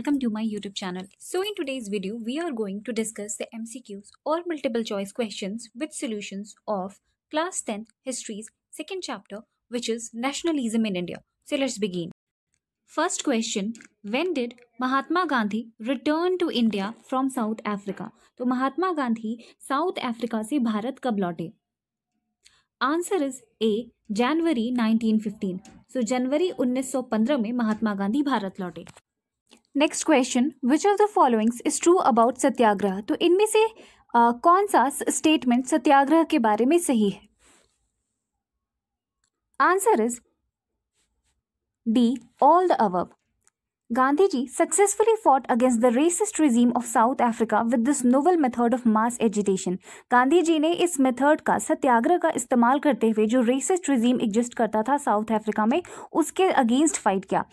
welcome to my YouTube channel. So in today's video, we are going to discuss the MCQs or multiple choice questions with solutions of Class 10 History's second chapter, which is Nationalism in India. So let's begin. First question, when did Mahatma Gandhi return to India from South Africa? तो Mahatma Gandhi south Africa से भारत कब लौटे answer is A January 1915 so so, जनवरी 1915 में महात्मा गांधी भारत लौटे next question which of the followings is true about satyagraha तो इनमें से आ, कौन सा स्टेटमेंट सत्याग्रह के बारे में सही है answer is D all the above Gandhiji successfully fought against the racist regime of South Africa with this novel method of mass agitation Gandhi ji ने इस मेथड का सत्याग्रह का इस्तेमाल करते हुए जो रेसिस्ट रिजीम एग्जिस्ट करता था साउथ अफ्रीका में उसके अगेंस्ट फाइट किया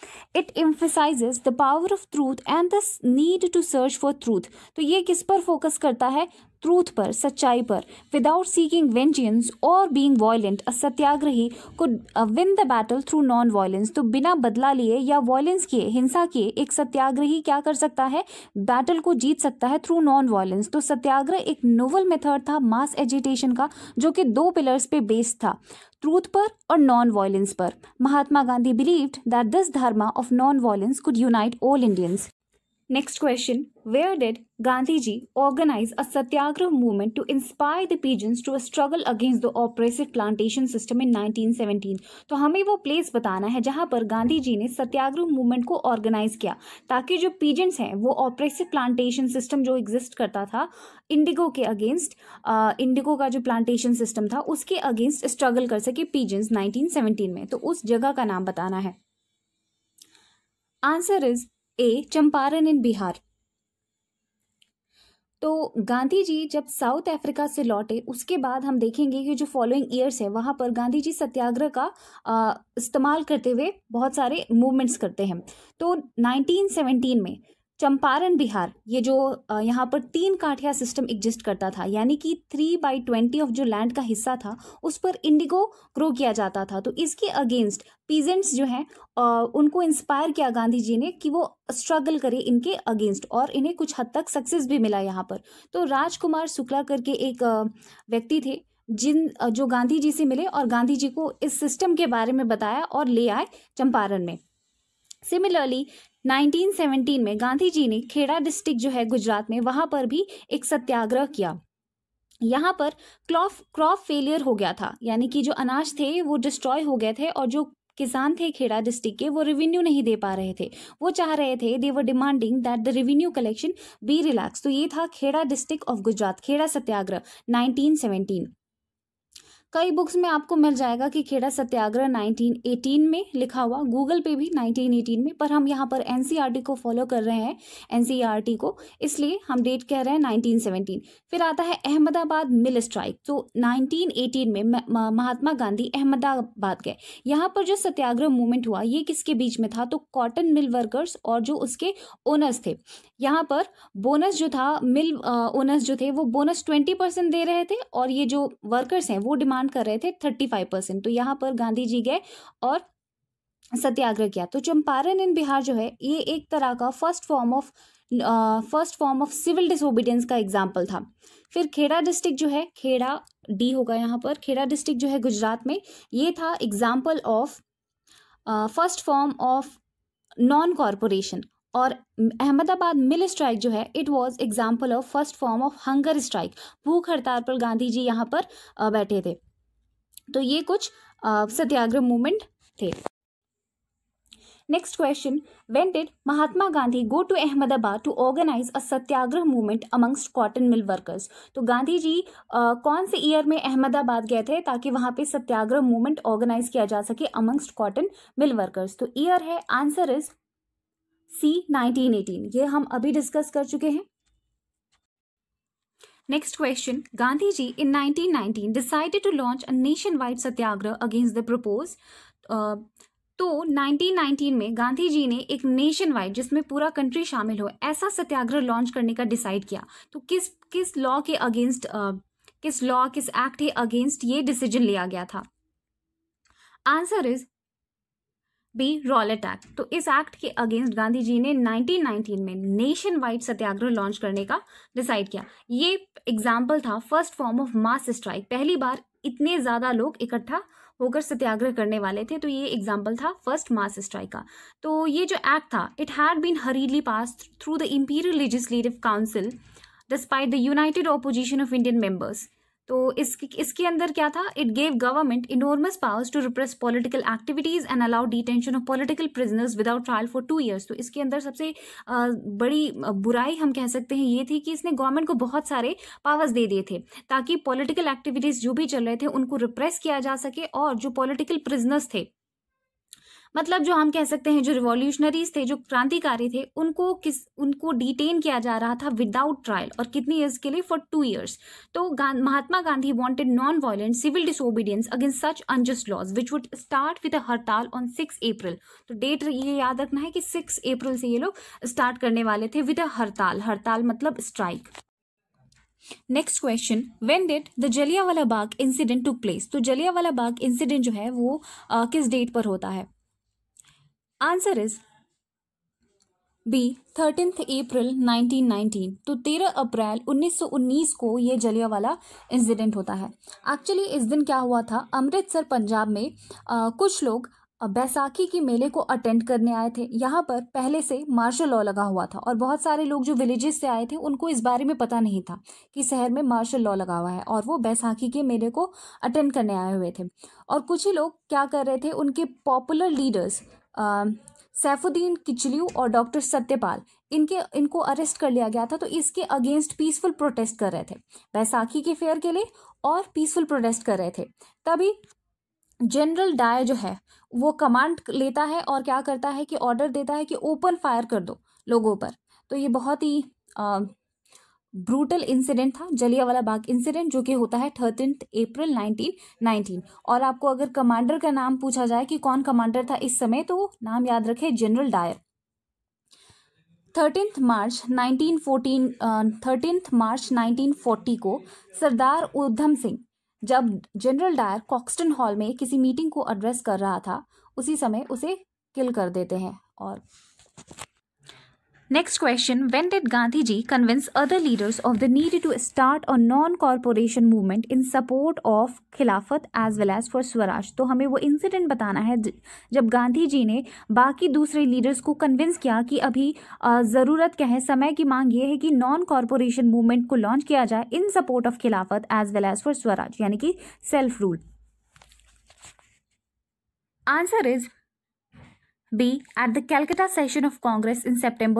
it emphasizes the power of truth and this need to search for truth तो ये किस पर फोकस करता है ट्रूथ पर सच्चाई पर विदाउट सीकिंग वेंजियंस और being violent a satyagrahi could win the battle through non violence तो बिना बदला लिए या वॉयलेंस किए हिंसा किए एक सत्याग्रही क्या कर सकता है बैटल को जीत सकता है थ्रू नॉन वॉयलेंस तो सत्याग्रह एक नोवल मेथड था मास एजिटेशन का जो कि दो पिलर्स पे बेस्ड था ट्रूथ पर और नॉन वॉयलेंस पर Mahatma Gandhi believed that this dharma of non violence could unite all Indians next question where did Gandhi ji organize a satyagraha movement to inspire the peasants to to struggle against the oppressive plantation system in 1917? तो हमें वो place बताना है जहां पर गांधी जी ने सत्याग्रह movement को organise किया ताकि जो पीजेंट्स हैं वो ऑपरेसिव प्लांटेशन सिस्टम जो एग्जिस्ट करता था इंडिगो के अगेंस्ट इंडिगो का जो प्लांटेशन सिस्टम था उसके अगेंस्ट स्ट्रगल कर सके पीजेंट्स 1917 में तो उस जगह का नाम बताना है answer is A Champaran in Bihar तो गांधी जी जब साउथ अफ्रीका से लौटे उसके बाद हम देखेंगे कि जो फॉलोइंग ईयर्स है वहाँ पर गांधी जी सत्याग्रह का इस्तेमाल करते हुए बहुत सारे मूवमेंट्स करते हैं तो 1917 में चंपारण बिहार ये जो यहाँ पर तीन काठिया सिस्टम एग्जिस्ट करता था यानी कि थ्री बाई ट्वेंटी ऑफ जो लैंड का हिस्सा था उस पर इंडिगो ग्रो किया जाता था तो इसके अगेंस्ट पीजेंट्स जो हैं उनको इंस्पायर किया गांधी जी ने कि वो स्ट्रगल करें इनके अगेंस्ट और इन्हें कुछ हद तक सक्सेस भी मिला यहाँ पर तो राजकुमार शुक्ला करके एक व्यक्ति थे जिन जो गांधी जी से मिले और गांधी जी को इस सिस्टम के बारे में बताया और ले आए चंपारण में सिमिलरली 1917 में गांधी जी ने खेड़ा डिस्ट्रिक्ट जो है गुजरात में वहां पर भी एक सत्याग्रह किया यहाँ पर क्रॉप क्रॉप फेलियर हो गया था यानी कि जो अनाज थे वो डिस्ट्रॉय हो गए थे और जो किसान थे खेड़ा डिस्ट्रिक्ट के वो रेवेन्यू नहीं दे पा रहे थे वो चाह रहे थे they were demanding that the revenue collection be relax तो ये था खेड़ा डिस्ट्रिक्ट ऑफ गुजरात खेड़ा सत्याग्रह 1917 कई बुक्स में आपको मिल जाएगा कि खेड़ा सत्याग्रह 1918 में लिखा हुआ गूगल पे भी 1918 में पर हम यहाँ पर एन e को फॉलो कर रहे हैं एन e को इसलिए हम डेट कह रहे हैं 1917 फिर आता है अहमदाबाद मिल स्ट्राइक तो 1918 में महात्मा गांधी अहमदाबाद गए यहाँ पर जो सत्याग्रह मूवमेंट हुआ ये किसके बीच में था तो कॉटन मिल वर्कर्स और जो उसके ओनर्स थे यहाँ पर बोनस जो था मिल ओनर्स जो थे वो बोनस ट्वेंटी परसेंट दे रहे थे और ये जो वर्कर्स हैं वो डिमांड डिमांड कर रहे थे थर्टी फाइव परसेंट तो यहाँ पर गांधी जी गए और सत्याग्रह किया तो चंपारण इन बिहार जो है ये एक तरह का first form of first form of civil disobedience का एग्जाम्पल था फिर खेड़ा डिस्ट्रिक्ट जो है खेड़ा डी होगा यहाँ पर खेड़ा डिस्ट्रिक्ट जो है गुजरात में ये था example of first form of non corporation और अहमदाबाद मिल स्ट्राइक जो है it was example of first form of hunger strike भूख हड़ताल पर गांधी जी यहाँ पर बैठे थे तो ये कुछ सत्याग्रह मूवमेंट थे next question when did Mahatma Gandhi go to Ahmedabad to organise a satyagraha movement amongst cotton mill workers तो गांधी जी आ, कौन से ईयर में अहमदाबाद गए थे ताकि वहां पे सत्याग्रह मूवमेंट ऑर्गेनाइज किया जा सके अमंगस्ट कॉटन मिल वर्कर्स तो ईयर है आंसर इज सी 1918 ये हम अभी डिस्कस कर चुके हैं Next question. Gandhi ji in 1919 decided to launch a nationwide satyagrah against the proposed uh, तो 1919 में गांधी जी ने एक नेशन वाइड जिसमें पूरा कंट्री शामिल हो ऐसा सत्याग्रह लॉन्च करने का डिसाइड किया तो किस किस लॉ के अगेंस्ट uh, किस लॉ किस एक्ट के अगेंस्ट ये डिसीजन लिया गया था answer is B Rowlatt act तो इस एक्ट के अगेंस्ट गांधी जी ने 1919 में नेशन वाइड सत्याग्रह लॉन्च करने का डिसाइड किया ये एग्जाम्पल था first form of mass strike पहली बार इतने ज़्यादा लोग इकट्ठा होकर सत्याग्रह करने वाले थे तो ये एग्जाम्पल था फर्स्ट मास स्ट्राइक का तो ये जो एक्ट था it had been hurriedly passed through the imperial legislative council despite the united opposition of Indian members तो इसके इसके अंदर क्या था it gave government enormous powers to repress political activities and allow detention of political prisoners without trial for two years तो इसके अंदर सबसे बड़ी बुराई हम कह सकते हैं ये थी कि इसने गवर्नमेंट को बहुत सारे पावर्स दे दिए थे ताकि पॉलिटिकल एक्टिविटीज़ जो भी चल रहे थे उनको रिप्रेस किया जा सके और जो पॉलिटिकल प्रिजनर्स थे मतलब जो हम कह सकते हैं जो रिवॉल्यूशनरीज थे जो क्रांतिकारी थे उनको किस उनको डिटेन किया जा रहा था विदाउट ट्रायल और कितनी ईयर्स के लिए फॉर टू ईयर्स तो गा, Mahatma Gandhi wanted non violent civil disobedience against such unjust laws which would start with a hartal on six अप्रैल तो डेट ये याद रखना है कि सिक्स अप्रैल से ये लोग स्टार्ट करने वाले थे विद अ हड़ताल हड़ताल मतलब strike next question when did the Jallianwala Bagh incident took place तो जलियावाला बाग इंसिडेंट जो है वो आ, किस डेट पर होता है answer is B thirteen April 1919 तो 13 अप्रैल 1919 को ये जलिया वाला इंसिडेंट होता है एक्चुअली इस दिन क्या हुआ था अमृतसर पंजाब में आ, कुछ लोग बैसाखी के मेले को अटेंड करने आए थे यहाँ पर पहले से मार्शल लॉ लगा हुआ था और बहुत सारे लोग जो विलेजेस से आए थे उनको इस बारे में पता नहीं था कि शहर में मार्शल लॉ लगा हुआ है और वो बैसाखी के मेले को अटेंड करने आए हुए थे और कुछ ही लोग क्या कर रहे थे उनके पॉपुलर लीडर्स सैफुद्दीन किचलू और डॉक्टर सत्यपाल इनके इनको अरेस्ट कर लिया गया था तो इसके अगेंस्ट पीसफुल प्रोटेस्ट कर रहे थे बैसाखी के फेयर के लिए और पीसफुल प्रोटेस्ट कर रहे थे तभी जनरल डाय जो है वो कमांड लेता है और क्या करता है कि ऑर्डर देता है कि ओपन फायर कर दो लोगों पर तो ये बहुत ही ब्रूटल इंसिडेंट था जलियावाला बाग इंसिडेंट जो कि होता है थर्टीन अप्रैल 1919 और आपको अगर कमांडर का नाम पूछा जाए कि कौन कमांडर था इस समय तो नाम याद रखें General Dyer thirteen March 1914 thirteen March 1940 को सरदार उधम सिंह जब जनरल डायर कॉक्सटन हॉल में किसी मीटिंग को एड्रेस कर रहा था उसी समय उसे किल कर देते हैं और next question When did Gandhi ji convince other leaders of the need to start a non corporation movement in support of खिलाफत as well as for swaraj तो हमें वो इंसिडेंट बताना है जब गांधी जी ने बाकी दूसरे लीडर्स को कन्विंस किया कि अभी ज़रूरत क्या है समय की मांग ये है कि नॉन कॉरपोरेशन मूवमेंट को लॉन्च किया जाए in support of Khilafat as well as for swaraj यानी कि self rule answer is B at the Calcutta session of Congress in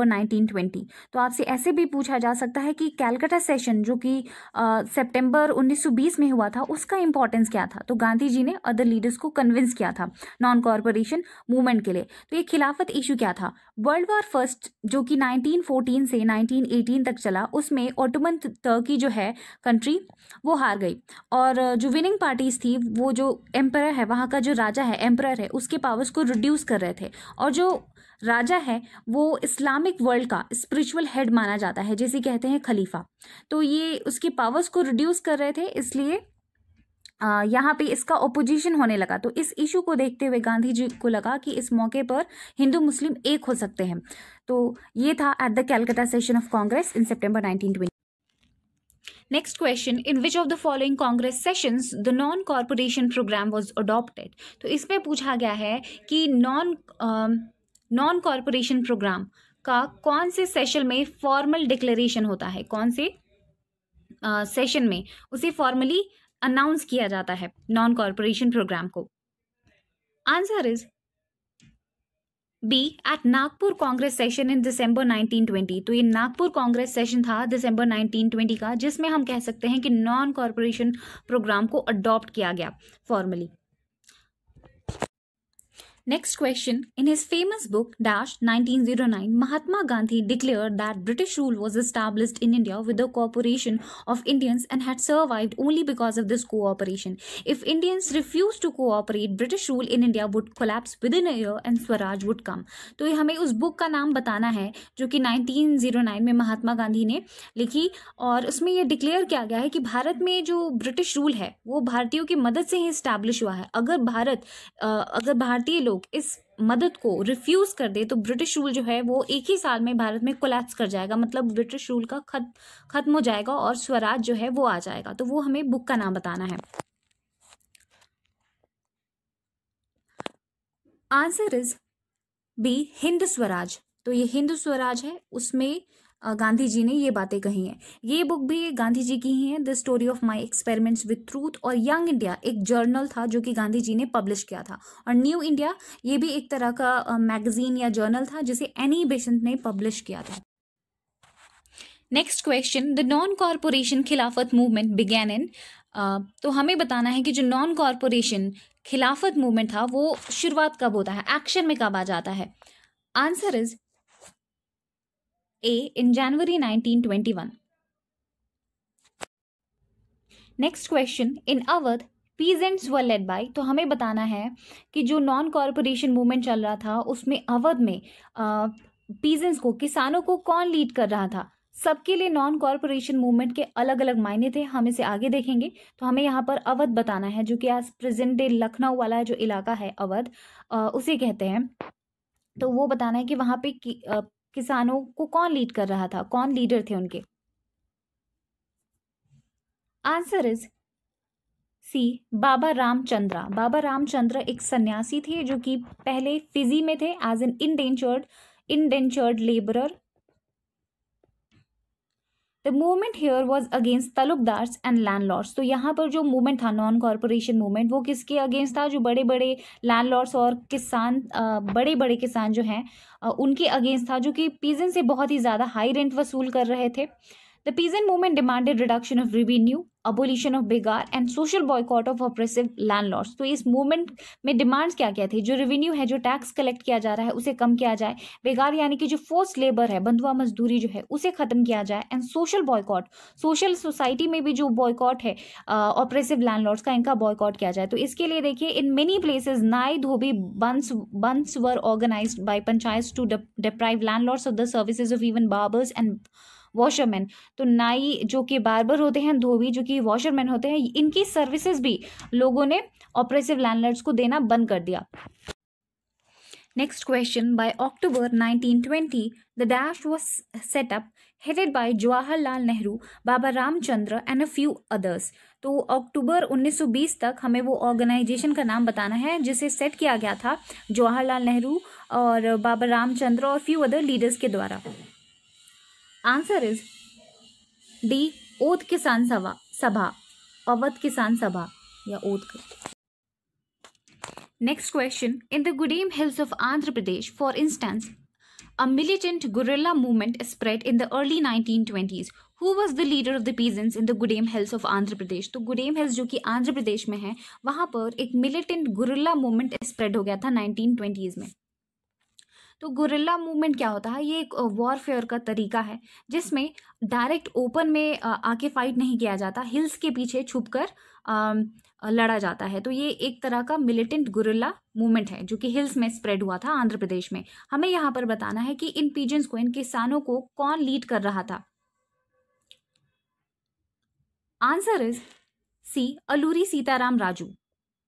nineteen 1920 तो आपसे ऐसे भी पूछा जा सकता है कि कैलकाटा सेशन जो कि उन्नीस सौ बीस में हुआ था उसका इंपॉर्टेंस क्या था तो गांधी जी ने अदर लीडर्स को कन्विंस किया था नॉन कॉरपोरेशन मूवमेंट के लिए तो ये खिलाफत इशू क्या था वर्ल्ड वॉर फर्स्ट जो कि 1914 से 1918 तक चला उसमें ओटोमन टर्की जो है कंट्री वो हार गई और जो विनिंग पार्टीज थी वो जो एम्पर है वहाँ का जो राजा है एम्पर है उसके पावर्स को रिड्यूस कर रहे थे और जो राजा है वो इस्लामिक वर्ल्ड का स्पिरिचुअल हेड माना जाता है जिसे कहते हैं खलीफा तो ये उसकी पावर्स को रिड्यूस कर रहे थे इसलिए यहाँ पे इसका ओपोजिशन होने लगा तो इस इशू को देखते हुए गांधी जी को लगा कि इस मौके पर हिंदू मुस्लिम एक हो सकते हैं तो ये था at the Calcutta session of Congress in September 1920 next question in which of the following Congress sessions the non corporation programme was adopted तो इसमें पूछा गया है कि नॉन नॉन कॉरपोरेशन प्रोग्राम का कौन से सेशन में फॉर्मल डिक्लेरेशन होता है कौन से सेशन uh, में उसे फॉर्मली अनाउंस किया जाता है नॉन कॉरपोरेशन प्रोग्राम को answer is B at Nagpur Congress session in December 1920 तो ये नागपुर कांग्रेस सेशन था दिसंबर 1920 का जिसमें हम कह सकते हैं कि नॉन कॉरपोरेशन प्रोग्राम को अडॉप्ट किया गया formally Next question. In his famous book, Dash 1909, Mahatma Gandhi declared that British rule was established in India with the cooperation of Indians and had survived only because of this cooperation. If Indians refused to cooperate, British rule in India would collapse within a year and Swaraj would come. तो ये हमें उस book का नाम बताना है जो कि 1909 में महात्मा गांधी ने लिखी और उसमें यह डिक्लेयर किया गया है कि भारत में जो ब्रिटिश रूल है वो भारतीयों की मदद से ही इस्टेब्लिश हुआ है अगर भारत अगर भारतीय लोग लोग इस मदद को रिफ्यूज़ कर दे तो ब्रिटिश रूल जो है वो एक ही साल में भारत में कोलैप्स कर जाएगा मतलब ब्रिटिश रूल का खत खत्म हो जाएगा और स्वराज जो है वो आ जाएगा तो वो हमें बुक का नाम बताना है answer is B Hind Swaraj तो ये हिंद स्वराज है उसमें गांधी जी ने ये बातें कही हैं ये बुक भी गांधी जी की ही है the story of my experiments with truth और यंग इंडिया एक जर्नल था जो कि गांधी जी ने पब्लिश किया था और न्यू इंडिया ये भी एक तरह का मैगजीन या जर्नल था जिसे एनी बेसेंट ने पब्लिश किया था next question the non corporation Khilafat movement began in तो हमें बताना है कि जो नॉन कॉरपोरेशन खिलाफत मूवमेंट था वो शुरुआत कब होता है एक्शन में कब आ जाता है answer is A in January 1921. Next question in Awadh peasants were led by तो हमें बताना है कि जो नॉन कॉरपोरेशन मूवमेंट चल रहा था उसमें अवध में पीजेंट्स को किसानों को कौन लीड कर रहा था सबके लिए नॉन कॉरपोरेशन मूवमेंट के अलग अलग मायने थे हम इसे आगे देखेंगे तो हमें यहाँ पर अवध बताना है जो कि आज प्रेजेंट डे लखनऊ वाला जो इलाका है अवध उसे कहते हैं तो वो बताना है कि वहाँ पे किसानों को कौन लीड कर रहा था कौन लीडर थे उनके answer is C Baba Ramchandra Baba Ramchandra एक सन्यासी थे जो कि पहले फिजी में थे as an indentured indentured labourer the movement here was against taluqdars and landlords तो यहाँ पर जो मूवमेंट था नॉन कॉरपोरेशन मूवमेंट वो किसके अगेंस्ट था जो बड़े बड़े लैंडलॉर्ड्स और किसान बड़े बड़े किसान जो हैं उनके अगेंस्ट था जो कि पीजन से बहुत ही ज़्यादा हाई रेंट वसूल कर रहे थे the peasant movement demanded reduction of revenue abolition of begar and social boycott of oppressive landlords तो इस मूवमेंट में डिमांड्स क्या क्या थे जो रेवेन्यू है जो टैक्स कलेक्ट किया जा रहा है उसे कम किया जाए बेगार यानी कि जो फोर्स लेबर है बंधुआ मजदूरी जो है उसे ख़त्म किया जाए and social boycott social society में भी जो बॉयकॉट है ऑपरेसिव लैंडलॉर्ड्स का इनका बॉयकॉट किया जाए तो इसके लिए देखिए इन many places nai dhobi bans bans were organized by panchayat to deprive landlords of the services of even barbers and washerman तो नाई जो कि बार्बर होते हैं धोबी जो कि वॉशरमैन होते हैं इनकी सर्विसेज भी लोगों ने ऑपरेसिव लैंडलर्ड्स को देना बंद कर दिया next question by October 1920 the dash was set up headed headed Jawaharlal Nehru Baba Ramchandra and a few others तो अक्टूबर 1920 तक हमें वो ऑर्गेनाइजेशन का नाम बताना है जिसे सेट किया गया था जवाहरलाल नेहरू और बाबा रामचंद्र और फ्यू अदर लीडर्स के द्वारा आंसर इज डी ओत किसान सभा सभा अवत किसान सभा या ओत next question in the Gudem hills of Andhra Pradesh for instance a militant guerrilla movement spread in the early nineteen twenties who was the leader of the peasants in the Gudem hills of Andhra Pradesh तो Gudem hills जो कि आंध्र प्रदेश में है वहां पर एक मिलिटेंट गुरिल्ला मूवमेंट स्प्रेड हो गया था नाइनटीन ट्वेंटीज में तो गुरिल्ला मूवमेंट क्या होता है ये एक वॉरफेयर का तरीका है जिसमें डायरेक्ट ओपन में आके फाइट नहीं किया जाता हिल्स के पीछे छुप कर लड़ा जाता है तो ये एक तरह का मिलिटेंट गुरिल्ला मूवमेंट है जो कि हिल्स में स्प्रेड हुआ था आंध्र प्रदेश में हमें यहाँ पर बताना है कि इन पीजेंस को इन किसानों को कौन लीड कर रहा था answer is C Alluri Sitaram Raju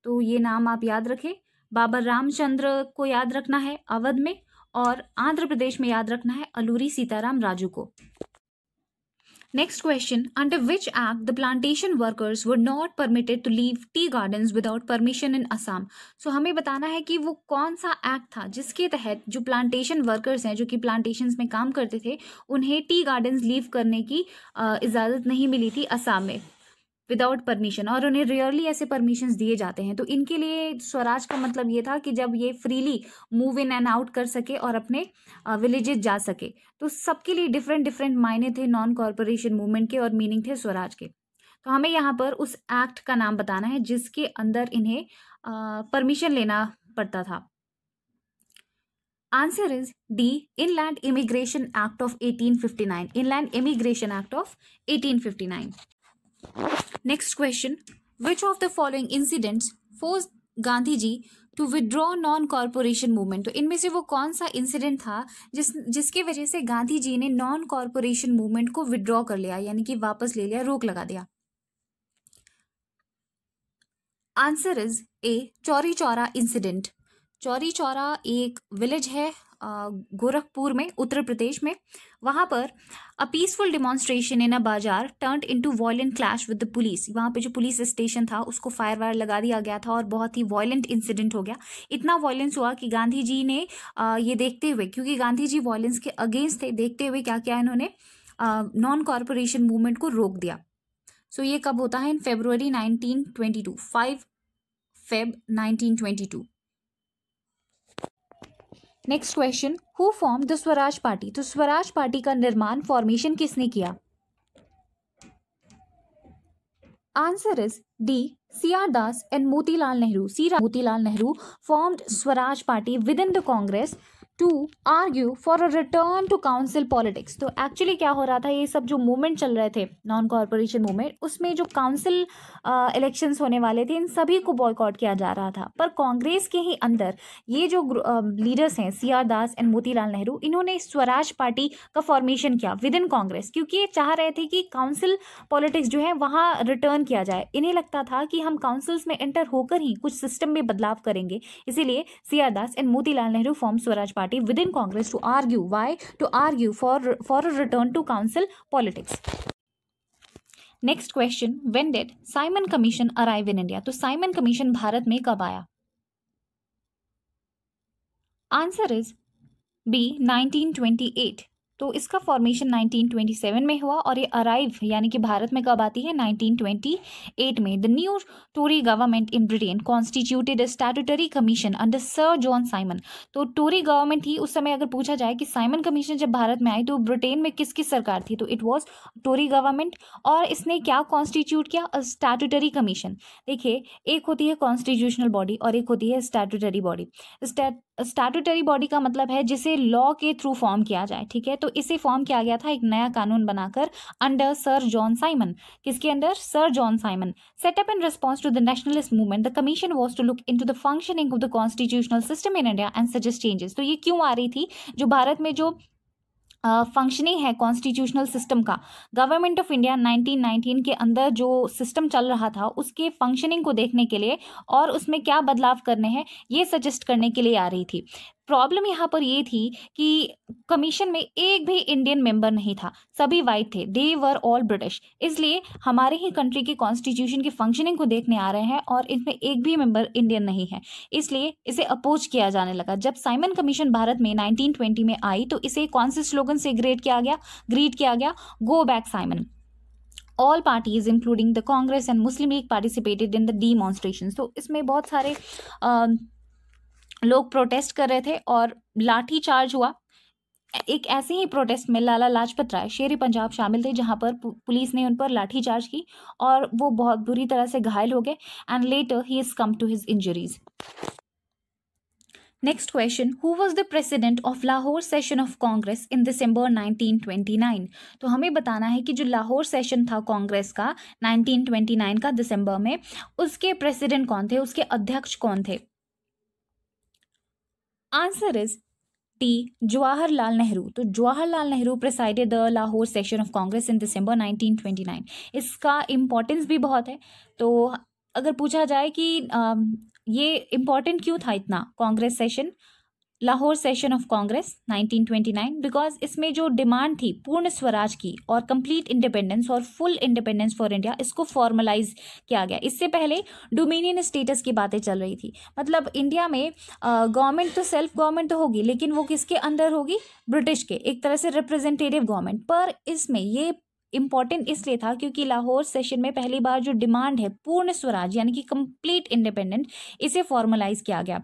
तो ये नाम आप याद रखें बाबर रामचंद्र को याद रखना है अवध में और आंध्र प्रदेश में याद रखना है अलूरी सीताराम राजू को next question under which act the plantation workers were not permitted to leave tea garden without permission in Assam so हमें बताना है कि वो कौन सा एक्ट था जिसके तहत जो प्लांटेशन वर्कर्स हैं जो कि प्लांटेशन में काम करते थे उन्हें टी गार्डन लीव करने की इजाजत नहीं मिली थी असम में विदाउट परमिशन और उन्हें रेयरली ऐसे परमिशन दिए जाते हैं तो इनके लिए स्वराज का मतलब ये था कि जब ये freely move in and out कर सके और अपने विलेजेस जा सके तो सबके लिए डिफरेंट डिफरेंट मायने थे नॉन कॉरपोरेशन मूवमेंट के और मीनिंग थे स्वराज के तो हमें यहाँ पर उस एक्ट का नाम बताना है जिसके अंदर इन्हें परमिशन लेना पड़ता था answer is D inland immigration act of 1859 inland immigration act of 1859 next question which of the following incidents force Gandhi ji to withdraw non corporation movement तो इनमें से वो कौन सा इंसिडेंट था जिस जिसके वजह से गांधी जी ने नॉन कॉरपोरेशन मूवमेंट को विदड्रॉ कर लिया यानी कि वापस ले लिया रोक लगा दिया answer is A Chauri Chaura incident Chauri Chaura एक विलेज है गोरखपुर में उत्तर प्रदेश में वहाँ पर a peaceful demonstration in a bazaar turn into clash with the police वहाँ पे जो पुलिस स्टेशन था उसको फायर वायर लगा दिया गया था और बहुत ही वॉयेंट इंसिडेंट हो गया इतना वॉयेंस हुआ कि गांधी जी ने ये देखते हुए क्योंकि गांधी जी वॉयेंस के अगेंस्ट थे देखते हुए क्या क्या इन्होंने नॉन कॉरपोरेशन मूवमेंट को रोक दिया सो so, ये कब होता है in nineteen twenty five Feb two next question who form the Swaraj party तो स्वराज पार्टी का निर्माण फॉर्मेशन किसने किया answer is D C R Das and Motilal Nehru C Motilal Nehru formed Swaraj party within the Congress to argue for a return to council politics तो actually क्या हो रहा था ये सब जो मूवमेंट चल रहे थे नॉन कॉरपोरेशन मूवमेंट उसमें जो काउंसिल इलेक्शंस uh, होने वाले थे इन सभी को बॉयकॉट किया जा रहा था पर कांग्रेस के ही अंदर ये जो लीडर्स uh, हैं C R Das and Motilal Nehru इन्होंने स्वराज पार्टी का फॉर्मेशन किया विद इन कांग्रेस क्योंकि ये चाह रहे थे कि काउंसिल पॉलिटिक्स जो है वहाँ रिटर्न किया जाए इन्हें लगता था कि हम काउंसिल्स में एंटर होकर ही कुछ सिस्टम में बदलाव करेंगे इसीलिए C R Das and Motilal Nehru form Swaraj party party within Congress to argue. Why? To argue for, for a return to council politics. Next question when did Simon commission arrive in India तो Simon commission Bharat में कब आया answer is B 1928 तो इसका formation 1927 में हुआ और ये अराइव यानी कि भारत में कब आती है 1928 में the new Tory government in Britain constituted statutory commission under sir John Simon तो टोरी गवर्नमेंट थी उस समय अगर पूछा जाए कि साइमन कमीशन जब भारत में आई तो ब्रिटेन में किसकी सरकार थी तो इट वॉज टोरी गवर्नमेंट और इसने क्या कॉन्स्टिट्यूट किया स्टैटूटरी कमीशन देखिए एक होती है कॉन्स्टिट्यूशनल बॉडी और एक होती है स्टैटूटरी बॉडी स्टैटूटरी बॉडी का मतलब है जिसे लॉ के थ्रू फॉर्म किया जाए ठीक है तो इसे फॉर्म किया गया था एक नया कानून बनाकर अंडर सर जॉन साइमन किसके under sir John Simon set up in response to the nationalist movement the commission was to look into the functioning of the constitutional system in India and suggest changes तो ये क्यों आ रही थी जो भारत में जो functioning है कॉन्स्टिट्यूशनल सिस्टम का गवर्नमेंट ऑफ इंडिया 1919 के अंदर जो सिस्टम चल रहा था उसके फंक्शनिंग को देखने के लिए और उसमें क्या बदलाव करने हैं ये सजेस्ट करने के लिए आ रही थी प्रॉब्लम यहाँ पर ये थी कि कमीशन में एक भी इंडियन मेंबर नहीं था सभी वाइट थे दे वर ऑल ब्रिटिश इसलिए हमारे ही कंट्री के कॉन्स्टिट्यूशन की फंक्शनिंग को देखने आ रहे हैं और इसमें एक भी मेंबर इंडियन नहीं है इसलिए इसे अपोज किया जाने लगा जब साइमन कमीशन भारत में 1920 में आई तो इसे कौन से स्लोगन से ग्रेड किया गया ग्रीट किया गया go back Simon all parties including the Congress and Muslim League participated in the demonstration तो इसमें बहुत सारे uh, लोग प्रोटेस्ट कर रहे थे और लाठी चार्ज हुआ एक ऐसे ही प्रोटेस्ट में लाला लाजपत राय शेर पंजाब शामिल थे जहां पर पुलिस ने उन पर लाठी चार्ज की और वो बहुत बुरी तरह से घायल हो गए and later he is come to his injuries next question who was the president of Lahore session of Congress in December 1929? तो हमें बताना है कि जो लाहौर सेशन था कांग्रेस का 1929 का दिसंबर में उसके प्रेसिडेंट कौन थे उसके अध्यक्ष कौन थे answer is T Jawaharlal Nehru तो Jawaharlal Nehru presided the Lahore session of Congress in December 1929 इसका इम्पोर्टेंस भी बहुत है तो अगर पूछा जाए कि आ, ये इम्पोर्टेंट क्यों था इतना Congress session Lahore session of Congress 1929 because इसमें जो डिमांड थी पूर्ण स्वराज की और कंप्लीट इंडिपेंडेंस और फुल इंडिपेंडेंस फॉर इंडिया इसको फॉर्मलाइज किया गया इससे पहले डोमिनियन स्टेटस की बातें चल रही थी मतलब इंडिया में गवर्नमेंट तो सेल्फ गवर्नमेंट तो होगी लेकिन वो किसके अंदर होगी ब्रिटिश के एक तरह से रिप्रेजेंटेटिव गवर्नमेंट पर इसमें ये इम्पॉर्टेंट इसलिए था क्योंकि लाहौर सेशन में पहली बार जो डिमांड है पूर्ण स्वराज यानी कि कंप्लीट इंडिपेंडेंट इसे फॉर्मलाइज किया गया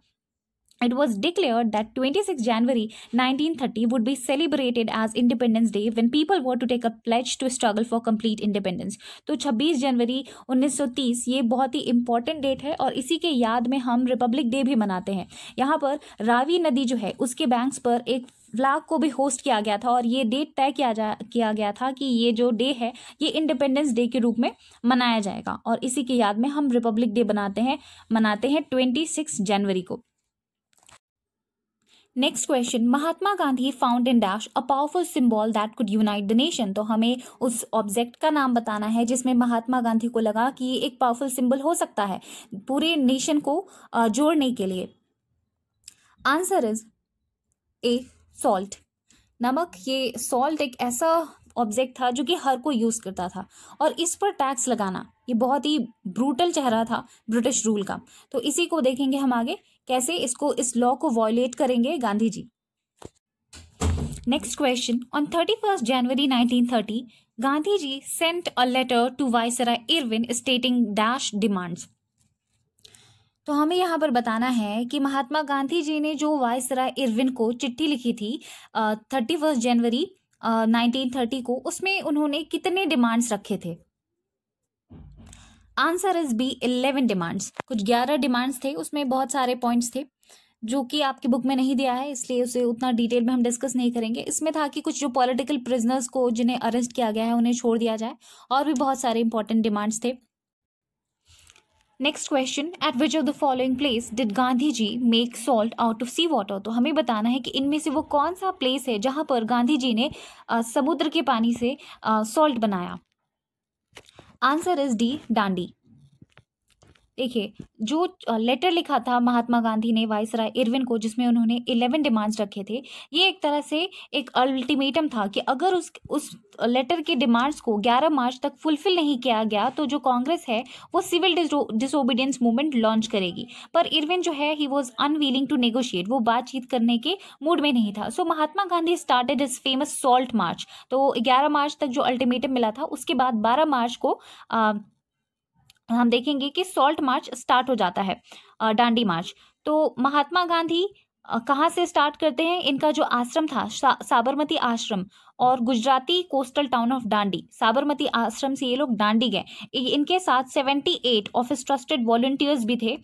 it was declared that 26 January 1930 would be celebrated as Independence Day when people were to take a pledge to struggle for complete independence. to 26 january 1930 ye bahut hi important date hai aur isi ke yaad mein hum republic day bhi manate hain yahan par ravi nadi jo hai uske banks par ek flag को भी host किया गया था और ये date तय किया जा किया गया था कि ये जो डे है ये इंडिपेंडेंस डे के रूप में मनाया जाएगा और इसी के याद में हम रिपब्लिक डे बनाते हैं मनाते हैं 26 जनवरी को next question Mahatma Gandhi found in dash a powerful symbol that could unite the nation तो हमें उस ऑब्जेक्ट का नाम बताना है जिसमें महात्मा गांधी को लगा कि एक पावरफुल सिंबल हो सकता है पूरे नेशन को जोड़ने के लिए आंसर इज ए सॉल्ट नमक ये सॉल्ट एक ऐसा ऑब्जेक्ट था जो कि हर कोई यूज़ करता था और इस पर टैक्स लगाना ये बहुत ही ब्रूटल चेहरा था ब्रिटिश रूल का तो इसी को देखेंगे हम आगे कैसे इसको इस लॉ को वॉयलेट करेंगे Gandhi ji next question on thirty first January nineteen thirty Gandhi ji sent a letter to viceroy Irwin stating dash demands तो हमें यहाँ पर बताना है कि महात्मा गांधी जी ने जो वायसराय इरविन को चिट्ठी लिखी थी thirty first January nineteen thirty को उसमें उन्होंने कितने डिमांड्स रखे थे answer is B eleven demands कुछ ग्यारह डिमांड्स थे उसमें बहुत सारे पॉइंट्स थे जो कि आपकी बुक में नहीं दिया है इसलिए उसे उतना डिटेल में हम डिस्कस नहीं करेंगे इसमें था कि कुछ जो पॉलिटिकल प्रिजनर्स को जिन्हें अरेस्ट किया गया है उन्हें छोड़ दिया जाए और भी बहुत सारे इंपॉर्टेंट डिमांड्स थे next question at which of the following place did Gandhi ji make salt out of sea water तो हमें बताना है कि इनमें से वो कौन सा प्लेस है जहाँ पर गांधी जी ने समुद्र के पानी से सॉल्ट बनाया Answer is D. Dandi. देखिए जो लेटर लिखा था महात्मा गांधी ने वाइस राय इरविन को जिसमें उन्होंने इलेवन डिमांड्स रखे थे ये एक तरह से एक अल्टीमेटम था कि अगर उस उस लेटर के डिमांड्स को 11 मार्च तक फुलफिल नहीं किया गया तो जो कांग्रेस है वो सिविल डिसोबीडियंस मूवमेंट लॉन्च करेगी पर इरविन जो है he was unwilling to negotiate वो बातचीत करने के मूड में नहीं था so so, Mahatma Gandhi started is famous salt march तो ग्यारह मार्च तक जो अल्टीमेटम मिला था उसके बाद बारह मार्च को आ, हम देखेंगे कि सॉल्ट मार्च स्टार्ट हो जाता है डांडी मार्च तो महात्मा गांधी कहाँ से स्टार्ट करते हैं इनका जो आश्रम था सा, साबरमती आश्रम और Gujarati coastal town of Dandi Sabarmati Ashram से ये लोग डांडी गए इनके साथ 78 ऑफिस ट्रस्टेड वॉलंटियर्स भी थे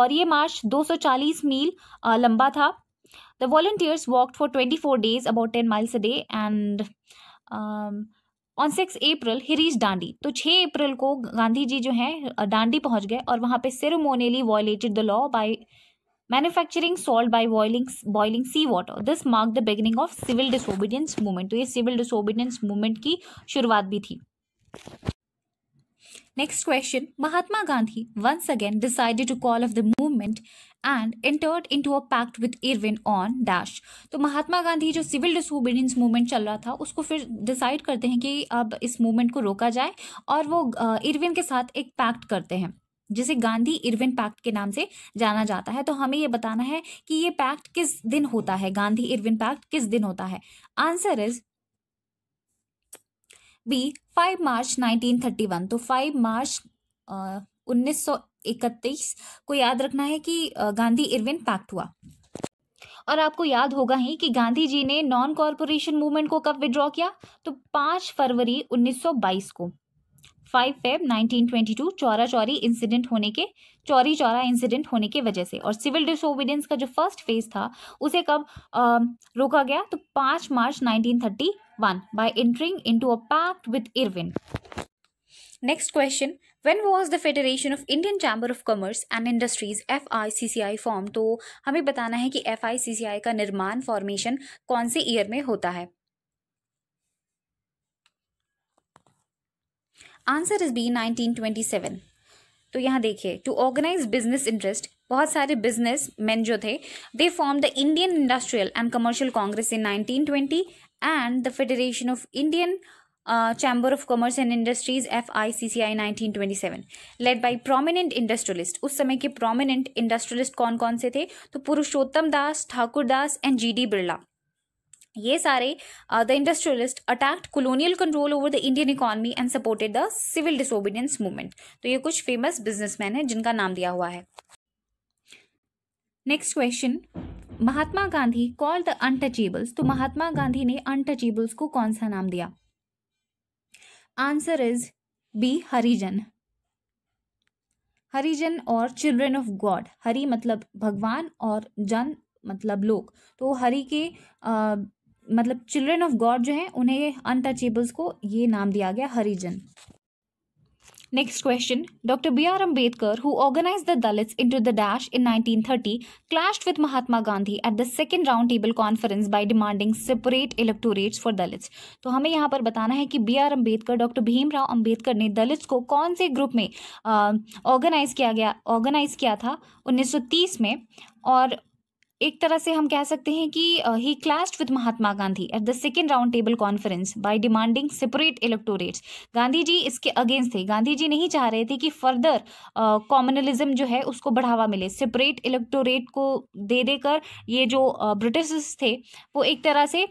और ये मार्च 240 मील लंबा था the volunteers walk for 24 days about 10 miles a day and on six April he reach Dandi तो छह अप्रैल को गांधी जी जो है डांडी पहुंच गए और वहां पे ceremonially violated the law by manufacturing salt by boiling boiling sea water this mark the beginning of civil disobedience movement तो ये सिविल डिसोबीडियंस मूवमेंट की शुरुआत भी थी Next question Mahatma Gandhi once again decided to call off the movement and entered into a pact with Irwin on dash तो महात्मा गांधी जो civil disobedience movement चल रहा था उसको फिर डिसाइड करते हैं कि अब इस मूवमेंट को रोका जाए और वो इरविन के साथ एक पैक्ट करते हैं जिसे गांधी इरविन पैक्ट के नाम से जाना जाता है तो हमें ये बताना है कि ये पैक्ट किस दिन होता है गांधी इरविन पैक्ट किस दिन होता है आंसर इज बी 5 मार्च 1931 तो 5 मार्च उन्नीस को याद रखना है कि गांधी इरविन पैक्ट हुआ और आपको याद होगा ही कि गांधी जी ने नॉन कॉरपोरेशन मूवमेंट को कब विड्रॉ किया तो पाँच फरवरी 1922 को 5 फेब 1922 चौरा चौरी इंसिडेंट होने के चौरी चौरा इंसिडेंट होने की वजह से और सिविल डिसोबीडियंस का जो फर्स्ट फेज था उसे कब आ, रोका गया तो 5 मार्च 1930 1 by entering into a pact with Irwin. Next question When was the Federation of Indian Chamber of Commerce and Industries F I C C I form तो हमें बताना है कि एफ आई सी सी आई का निर्माण फॉर्मेशन कौन से year में होता है आंसर इज बी 1927 तो यहाँ देखिए टू ऑर्गेनाइज बिजनेस इंटरेस्ट बहुत सारे बिजनेस मैन जो थे they form the Indian industrial and commercial Congress in 1920 and the Federation of Indian uh, Chamber of Commerce and Industries F I C C I nineteen twenty seven led by prominent industrialist उस समय के prominent industrialist कौन कौन से थे तो Purushottam Das Thakur Das and G D Birla ये सारे the industrialist attacked colonial control over the Indian economy and supported the civil disobedience movement तो ये कुछ फेमस बिजनेसमैन हैं जिनका नाम दिया हुआ है next question Mahatma Gandhi call the untouchables तो महात्मा गांधी ने अनटचेबल्स को कौन सा नाम दिया answer is B Harijan Harijan और चिल्ड्रन ऑफ गॉड हरि मतलब भगवान और जन मतलब लोग तो हरि के आ, मतलब चिल्ड्रन ऑफ गॉड जो हैं उन्हें अनटचेबल्स को ये नाम दिया गया हरिजन Next question. Dr. B.R. Ambedkar, who organized the Dalits into the Dash in 1930, clashed with Mahatma Gandhi at the second roundtable conference by demanding separate electorates for Dalits. तो हमें यहाँ पर बताना है कि B R Ambedkar doctor Bhimrao Ambedkar ने दलित को कौन से ग्रुप में ऑर्गेनाइज किया गया ऑर्गेनाइज किया था 1930 में और एक तरह से हम कह सकते हैं कि he clashed with Mahatma Gandhi at the second round table conference by demanding separate electorates Gandhi ji इसके अगेंस्ट थे गांधी जी नहीं चाह रहे थे कि फर्दर uh, जो है उसको बढ़ावा मिले सेपरेट इलेक्टोरेट को दे देकर ये जो ब्रिटिश थे वो एक तरह से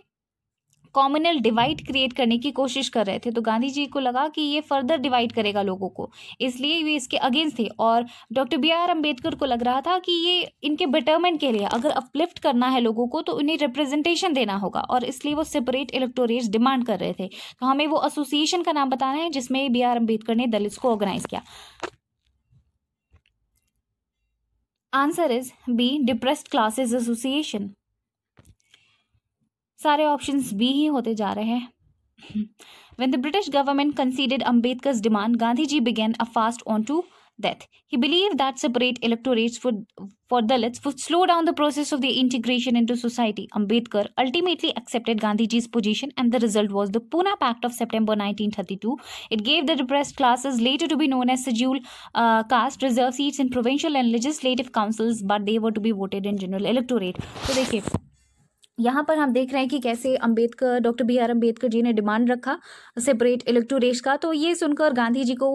कॉमनल डिवाइड क्रिएट करने की कोशिश कर रहे थे तो गांधी जी को लगा कि ये फर्दर डिवाइड करेगा लोगों को इसलिए वे इसके अगेंस्ट थे और डॉक्टर बी आर अम्बेडकर को लग रहा था कि ये इनके बेटरमेंट के लिए अगर अपलिफ्ट करना है लोगों को तो उन्हें रिप्रेजेंटेशन देना होगा और इसलिए वो सेपरेट इलेक्टोरेट्स डिमांड कर रहे थे तो हमें वो एसोसिएशन का नाम बताना है जिसमें बी आर अम्बेडकर ने दलित को ऑर्गेनाइज किया answer is B depressed classes association सारे ऑप्शंस बी ही होते जा रहे हैं When the British government conceded Ambedkar's demand, Gandhiji began a fast on to death. He believed that separate electorates for, for Dalits would slow down the process of their integration into society. Ambedkar ultimately accepted Gandhiji's position, and the result was the Pune Pact of September 1932. It gave the repressed classes, later to be known as scheduled uh, caste, reserve seats in provincial and legislative councils, but they were to be voted in general electorate. So, देखिए यहाँ पर हम देख रहे हैं कि कैसे Ambedkar doctor B R Ambedkar ji ने डिमांड रखा सेपरेट इलेक्टोरेट का तो ये सुनकर गांधी जी को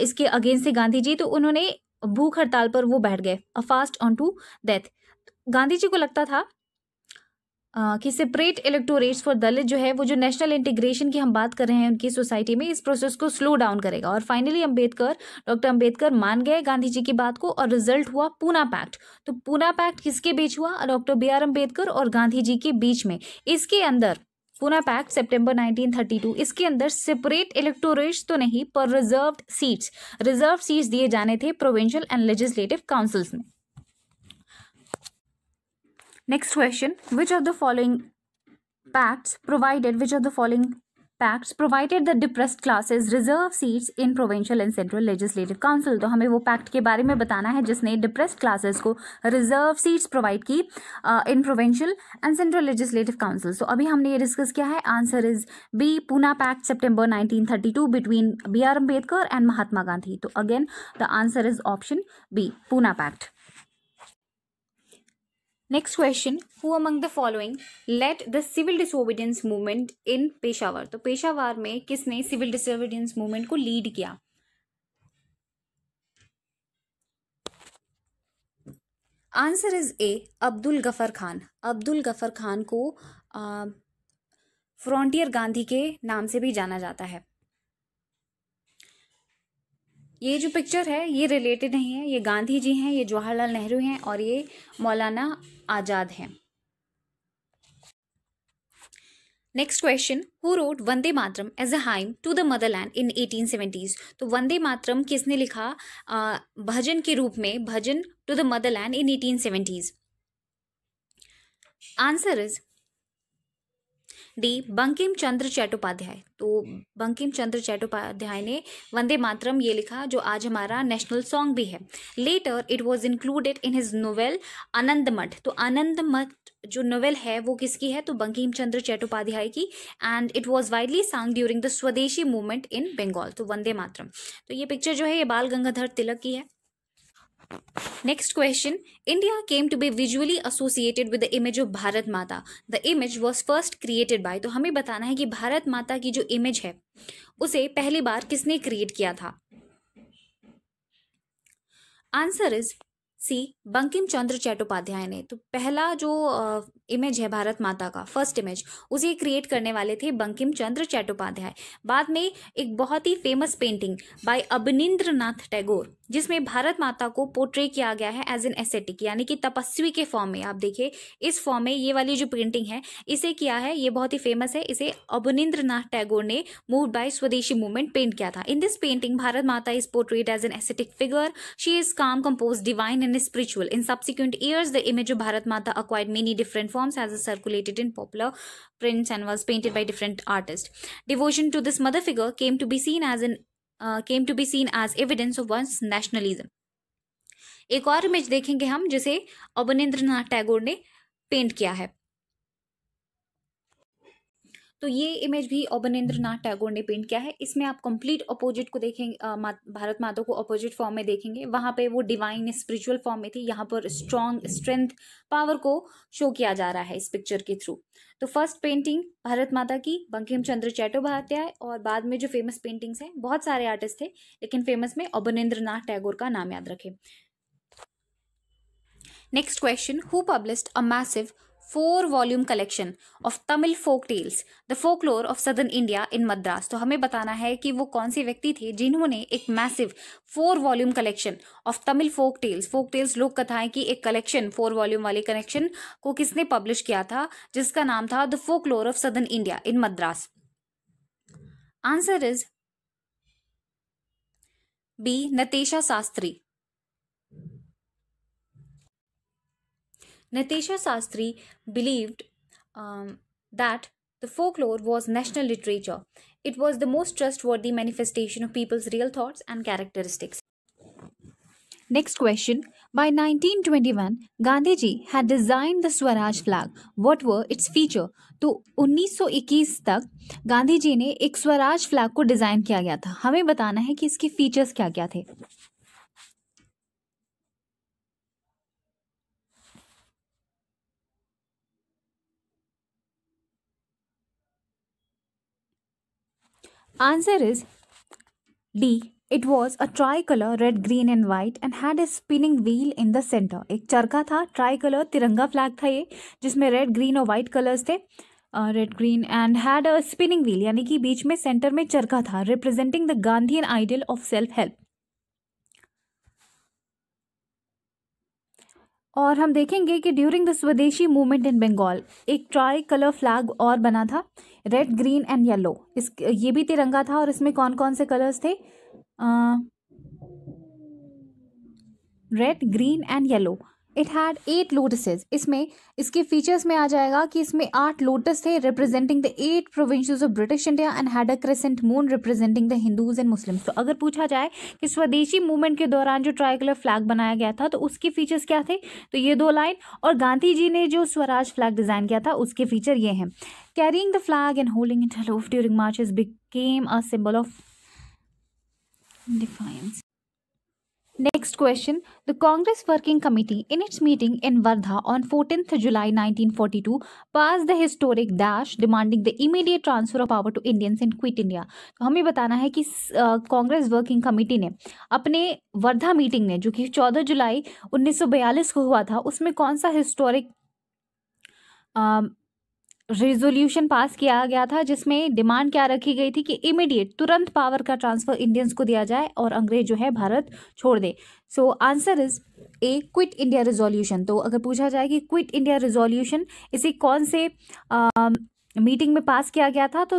इसके अगेंस्ट से गांधी जी तो उन्होंने भूख हड़ताल पर वो बैठ गए a fast unto death Gandhi ji को लगता था कि सेपरेट इलेक्टोरेट्स फॉर दलित जो है वो जो नेशनल इंटीग्रेशन की हम बात कर रहे हैं उनकी सोसाइटी में इस प्रोसेस को स्लो डाउन करेगा और फाइनली अंबेडकर डॉक्टर अंबेडकर मान गए गांधी जी की बात को और रिजल्ट हुआ पूना पैक्ट तो पूना पैक्ट किसके बीच हुआ डॉक्टर बी आर अम्बेडकर और गांधी जी के बीच में इसके अंदर पूना पैक्ट थर्टी 1932 इसके अंदर सेपरेट इलेक्टोरेट्स तो नहीं पर रिजर्व सीट्स रिजर्व सीट्स दिए जाने थे प्रोविंशियल एंड लेजिस्लेटिव काउंसिल्स में next question which of the following pacts provided which of the following pacts provided the depressed classes reserve seats in provincial and central legislative council तो हमें वो pact के बारे में बताना है जिसने डिप्रेस्ड क्लासेस को रिजर्व सीट्स प्रोवाइड की in provincial and central legislative council so अभी हमने ये डिस्कस किया है answer is B Poona pact nineteen thirty two between B R Ambedkar and Mahatma Gandhi तो again the answer is option B Poona pact next question who among the following led the civil disobedience movement in Peshawar तो पेशावर में किसने civil disobedience movement को lead किया answer is A Abdul Ghaffar Khan Abdul Ghaffar Khan को frontier uh, Gandhi के नाम से भी जाना जाता है ये जो पिक्चर है ये रिलेटेड नहीं है ये गांधी जी हैं ये जवाहरलाल नेहरू हैं और ये मौलाना आज़ाद हैं next question who wrote Vande Mataram as a hymn to the motherland in eighteen seventies तो वंदे मातरम किसने लिखा आ, भजन के रूप में bhajan to the motherland in eighteen seventies answer is D Bankim Chandra Chattopadhyay तो बंकिम चंद्र चट्टोपाध्याय ने वंदे मातरम ये लिखा जो आज हमारा नेशनल सॉन्ग भी है later it was included in his novel Math तो मठ जो नोवेल है वो किसकी है तो बंकिम चंद्र चट्टोपाध्याय की and it was widely sung during the Swadeshi movement in Bengal तो वंदे मातरम तो ये पिक्चर जो है ये बाल गंगाधर तिलक की है next question India came to be visually associated with the image of Bharat Mata the image was first created by तो हमें बताना है कि भारत माता की जो इमेज है उसे पहली बार किसने क्रिएट किया था answer is C Bankim Chandra Chattopadhyay ने तो पहला जो इमेज है भारत माता का फर्स्ट इमेज उसे क्रिएट करने वाले थे बंकिम चंद्र चट्टोपाध्याय बाद में एक बहुत ही famous painting by Abanindra Nath Tagore जिसमें भारत माता को पोर्ट्रे किया गया है एज एन एसेटिक यानी कि तपस्वी के फॉर्म में आप देखिए इस फॉर्म में ये वाली जो पेंटिंग है इसे किया है ये बहुत ही फेमस है इसे अबनिंद्र नाथ टैगोर ने move by Swadeshi movement paint किया था in this painting Bharat Mata is portrait as an ascetic figure she is calm composed divine and spiritual ritual. In subsequent years, the image of Bharat Mata acquired many different forms as it circulated in popular prints and was painted by different artists. Devotion to this mother figure came to be seen as an uh, came to be seen as evidence of one's nationalism. एक और image देखेंगे हम जिसे अवनिंद्रनाथ टैगोर ने paint किया है तो ये इमेज भी अवनेन्द्र नाथ हम्म। टैगोर ने पेंट किया है इसमें आप कंप्लीट अपोजिट को देखेंगे भारत माता को अपोजिट फॉर्म में देखेंगे वहां पे वो डिवाइन स्पिरिचुअल फॉर्म में थी यहाँ पर स्ट्रॉन्ग स्ट्रेंथ पावर को शो किया जा रहा है इस पिक्चर के थ्रू तो फर्स्ट पेंटिंग भारत माता की बंकिम चंद्र चट्टोपाध्याय और बाद में जो फेमस पेंटिंग्स हैं बहुत सारे आर्टिस्ट थे लेकिन फेमस में अवनेन्द्र नाथ टैगोर का नाम याद रखें next question who published a massive four volume collection of Tamil folk tales the folklore of southern India in Madras तो हमें बताना है कि वो कौन से व्यक्ति थे जिन्होंने एक massive four volume collection of Tamil folk tales folk tales लोक कथाएं की एक कलेक्शन फोर वॉल्यूम वाले कलेक्शन को किसने पब्लिश किया था जिसका नाम था the folklore of southern India in Madras answer is B Natesa Sastri Natasha Sastri believed um, that the folklore was national literature. It was the most trustworthy manifestation of people's real thoughts and characteristics. Next question. By 1921, Gandhi ji had designed the Swaraj flag. What were its features? तो 1921 तक गांधी जी ने एक Swaraj flag को design किया गया था हमें बताना है कि इसके फीचर्स क्या क्या थे Answer is D. It was a tricolor red, green and white and had a spinning wheel in the center. एक चरखा था tricolor तिरंगा फ्लैग था ये जिसमें रेड ग्रीन और वाइट कलर्स थे red green and had a spinning wheel यानी कि बीच में सेंटर में चरखा था representing the Gandhi ideal of self help और हम देखेंगे कि during the Swadeshi movement in Bengal एक ट्राई कलर फ्लैग और बना था रेड ग्रीन एंड येलो इस ये भी तिरंगा था और इसमें कौन कौन से कलर्स थे red green and yellow it had eight lotuses इसमें इसके फीचर्स में आ जाएगा कि इसमें आठ लोटस थे representing the eight province of British India and had a crescent moon representing the Hindus and Muslims तो अगर पूछा जाए कि स्वदेशी मूवमेंट के दौरान जो ट्राइकलर फ्लैग बनाया गया था तो उसके फीचर्स क्या थे तो ये दो लाइन और गांधी जी ने जो स्वराज फ्लैग डिज़ाइन किया था उसके फीचर ये हैं Carrying the flag and holding it aloft during marches became a symbol of defiance. Next question. The Congress Working Committee in its meeting in Vardha on 14th July 1942 passed the historic dash demanding the immediate transfer of power to Indians in Quit India. तो हमें बताना है कि Congress working committee ने अपने Wardha meeting में जो कि 14 जुलाई 1942 को हुआ था उसमें कौन सा हिस्टोरिक रेजोल्यूशन पास किया गया था जिसमें डिमांड क्या रखी गई थी कि इमीडिएट तुरंत पावर का ट्रांसफर इंडियंस को दिया जाए और अंग्रेज जो है भारत छोड़ दे so answer is A quit India resolution तो अगर पूछा जाए कि क्विट इंडिया रेजोल्यूशन इसे कौन से आ, मीटिंग में पास किया गया था तो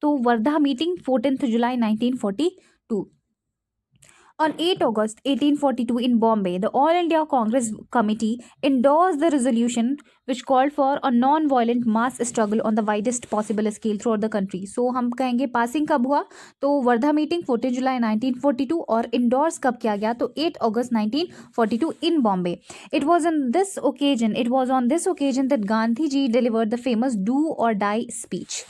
तो Wardha meeting fourteen July nineteen forty two On 8 August 1842 in Bombay, the All India Congress Committee endorsed the resolution which called for a non-violent mass struggle on the widest possible scale throughout the country. So, we will say when passing was passing? So, Vardha meeting 14 July 1942 and endorsed when? So, 8 August 1942 in Bombay. It was on this occasion, it was on this occasion that Gandhi ji delivered the famous do or die speech.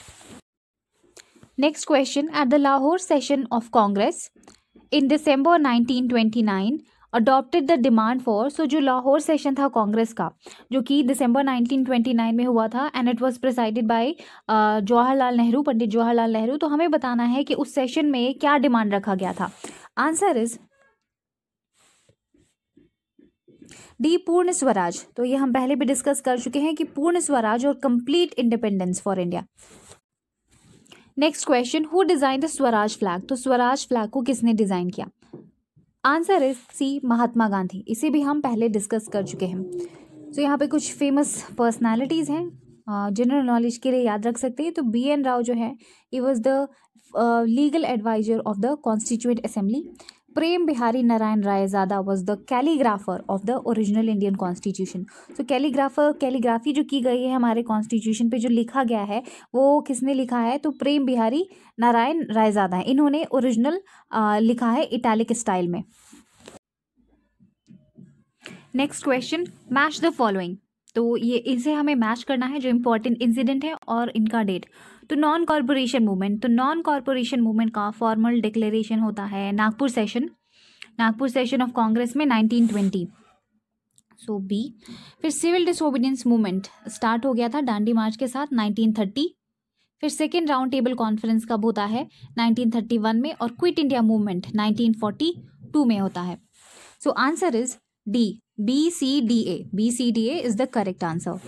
Next question, at the Lahore session of Congress, in December 1929 adopted the demand for so जो Lahore session था कांग्रेस का जो कि दिसंबर 1929 में हुआ था and it was presided by Jawaharlal Nehru Pandit Jawaharlal Nehru तो हमें बताना है कि उस सेशन में क्या डिमांड रखा गया था आंसर इज डी पूर्ण स्वराज तो ये हम पहले भी डिस्कस कर चुके हैं कि पूर्ण स्वराज और complete independence for India next question who design the Swaraj flag तो स्वराज फ्लैग को किसने डिज़ाइन किया answer is C Mahatma Gandhi इसे भी हम पहले डिस्कस कर चुके हैं तो so, यहाँ पे कुछ फेमस पर्सनालिटीज़ हैं जनरल नॉलेज के लिए याद रख सकते हैं तो बी एन राव जो है he was the legal adviser of the constituent assembly Prem Bihari Narayan Raizada was the calligrapher of the original Indian constitution so calligrapher calligraphy जो की गई है हमारे कॉन्स्टिट्यूशन पे जो लिखा गया है वो किसने लिखा है तो प्रेम बिहारी नारायण राय ज़्यादा है इन्होंने ओरिजिनल लिखा है इटालिक स्टाइल में next question match the following तो ये इसे हमें मैच करना है जो इम्पोर्टेंट इंसिडेंट है और इनका डेट तो नॉन कॉरपोरेशन मूवमेंट तो नॉन कॉरपोरेशन मूवमेंट का फॉर्मल डिक्लेरेशन होता है Nagpur session Nagpur session of Congress में 1920 सो बी फिर सिविल डिसोबिडियंस मूवमेंट स्टार्ट हो गया था डांडी मार्च के साथ 1930 फिर सेकेंड राउंड टेबल कॉन्फ्रेंस कब होता है 1931 में और क्विट इंडिया मूवमेंट 1942 में होता है so answer is D B C D A B C D A is the correct answer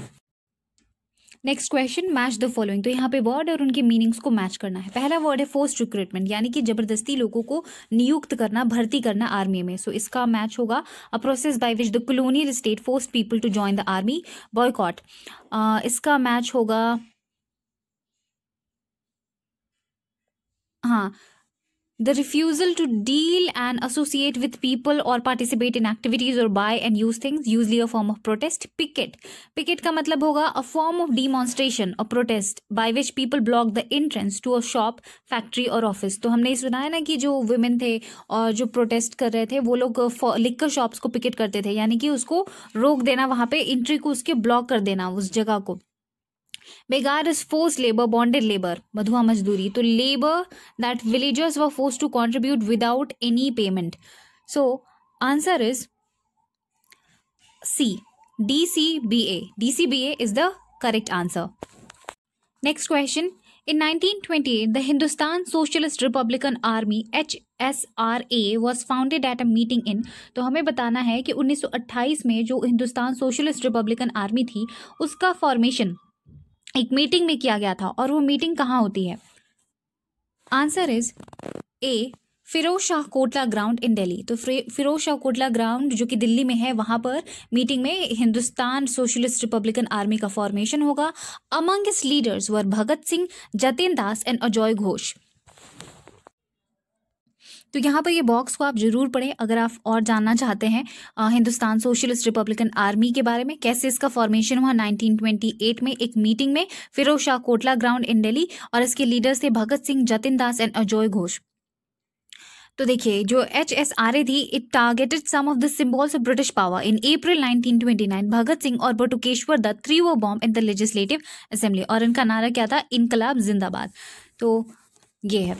next question match the following तो यहाँ पे वर्ड और उनके मीनिंग्स को मैच करना है पहला वर्ड है फोर्स रिक्रूटमेंट यानी कि जबरदस्ती लोगों को नियुक्त करना भर्ती करना आर्मी में सो so, इसका मैच होगा a process by which the colonial state force people to join the army boycott इसका मैच होगा हाँ the refusal to deal and associate with people or participate in activities or buy and use things usually a form of protest picket picket ka matlab hoga a form of demonstration a protest by which people block the entrance to a shop factory or office तो हमने सुना है ना कि जो women थे और जो प्रोटेस्ट कर रहे थे वो लोग लिक्कर शॉप्स को पिकेट करते थे यानी कि उसको रोक देना वहां पे एंट्री को उसके ब्लॉक कर देना उस जगह को बेगार is force labour bonded labour मधुआ मजदूरी तो labour that villagers were force to contribute without any payment so answer is C D C B A D C B A is the correct answer next question In 1928, the Hindustan Socialist Republican Army (HSRA) was founded at a meeting in. तो हमें बताना है कि 1928 में जो Hindustan socialist republican army थी उसका formation एक मीटिंग में किया गया था और वो मीटिंग कहाँ होती है answer is A Firoz Shah Kotla ground in Delhi तो फिरोज शाह कोटला ग्राउंड जो कि दिल्ली में है वहाँ पर मीटिंग में हिंदुस्तान सोशलिस्ट रिपब्लिकन आर्मी का फॉर्मेशन होगा among its leaders were Bhagat Singh Jatin Das and Ajoy Ghosh तो यहाँ पर ये बॉक्स को आप जरूर पढ़ें अगर आप और जानना चाहते हैं हिंदुस्तान सोशलिस्ट रिपब्लिकन आर्मी के बारे में कैसे इसका फॉर्मेशन हुआ 1928 में एक मीटिंग में फिरोज शाह कोटला ग्राउंड इन डेली और इसके लीडर्स थे भगत सिंह जतिन दास एंड अजोय घोष तो देखिए जो एच एस आर ए थी it targeted some of the symbols of British power in April 1929 Bhagat Singh और बटुकेश्वर द थ्री वो bomb in the legislative assembly और इनका नारा क्या था इनकलाब जिंदाबाद तो ये है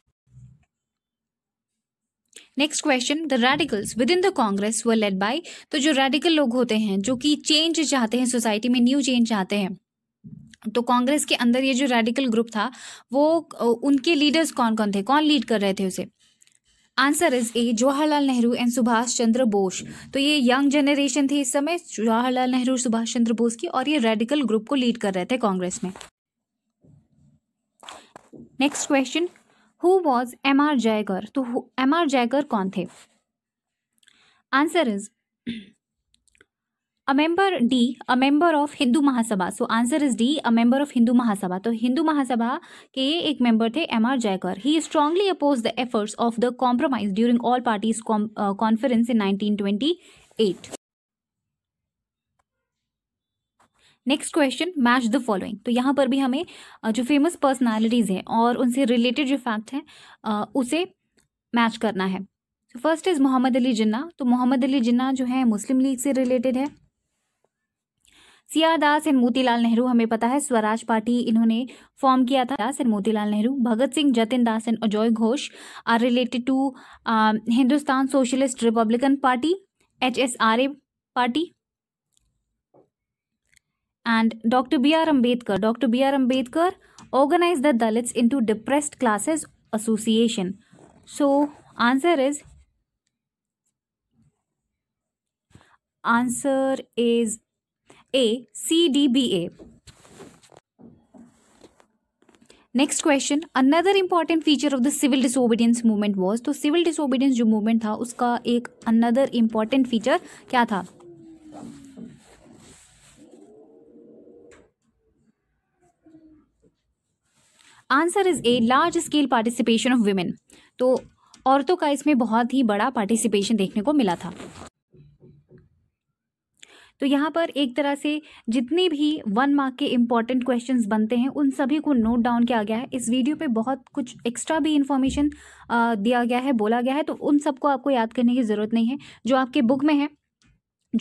next question the radicals within the Congress were led by तो जो रेडिकल लोग होते हैं जो कि चेंज चाहते हैं सोसाइटी में न्यू चेंज चाहते हैं तो कांग्रेस के अंदर ये जो रेडिकल ग्रुप था वो उनके लीडर्स कौन कौन थे कौन लीड कर रहे थे उसे answer is A Jawaharlal Nehru and Subhash Chandra Bose तो ये यंग जनरेशन थे इस समय जवाहरलाल नेहरू सुभाष चंद्र बोस की और ये रेडिकल ग्रुप को लीड कर रहे थे कांग्रेस में next question Who was M R Jayakar तो एम आर जयगर कौन थे answer a member d a member of hindu mahasabha so answer is d a member of hindu mahasabha to hindu mahasabha ke ek member the mr jaikar he strongly opposed the efforts of the compromise during all parties uh, conference in 1928 next question match the following तो यहाँ पर भी हमें जो famous personalities हैं और उनसे related जो फैक्ट हैं उसे मैच करना है फर्स्ट इज़ मोहम्मद अली जिन्ना तो मोहम्मद अली जिन्ना जो है मुस्लिम लीग से रिलेटेड है C R Das and Motilal Nehru हमें पता है स्वराज पार्टी इन्होंने फॉर्म किया था Das and Motilal Nehru Bhagat Singh Jatin Das and Ajoy Ghosh are related to Hindustan socialist republican party H S R A party and Dr. B.R. Ambedkar. Dr. B.R. Ambedkar organized the Dalits into Depressed Classes Association. So, answer is, answer is A, C, D, B, A. Next question, another important feature of the civil disobedience movement was, so civil disobedience jo movement tha, uska ek another important feature kya tha? Answer is A large scale participation of women तो औरतों का इसमें बहुत ही बड़ा participation देखने को मिला था तो यहाँ पर एक तरह से जितने भी वन मार्क के इम्पॉर्टेंट क्वेश्चन बनते हैं उन सभी को नोट डाउन किया गया है इस वीडियो पे बहुत कुछ एक्स्ट्रा भी इन्फॉर्मेशन दिया गया है बोला गया है तो उन सबको आपको याद करने की ज़रूरत नहीं है जो आपके बुक में है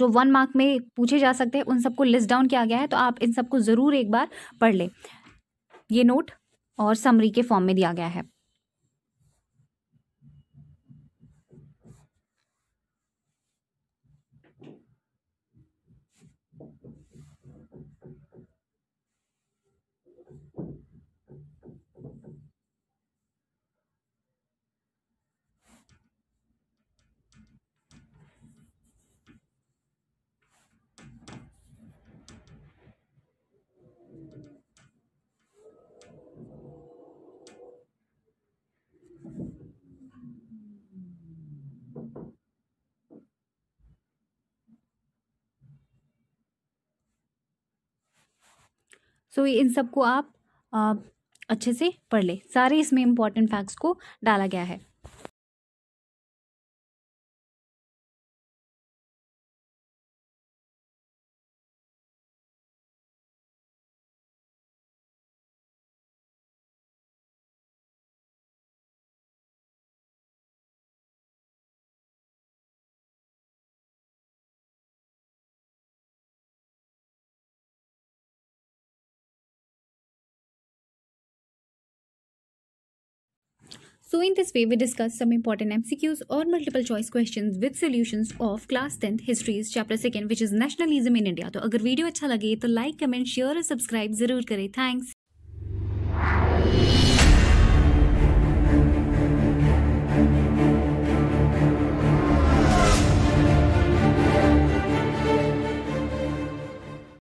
जो वन मार्क में पूछे जा सकते हैं उन सबको लिस्ट डाउन किया गया है तो आप इन सबको ज़रूर एक बार पढ़ लें ये नोट और समरी के फॉर्म में दिया गया है सो so, इन सबको आप आ, अच्छे से पढ़ लें सारे इसमें इम्पॉर्टेंट फैक्ट्स को डाला गया है So in this way, we discuss some important MCQs or multiple choice questions with solutions of class 10th histories chapter 2nd which is nationalism in India. तो अगर वीडियो अच्छा लगे तो लाइक कमेंट शेयर और सब्सक्राइब जरूर करें thanks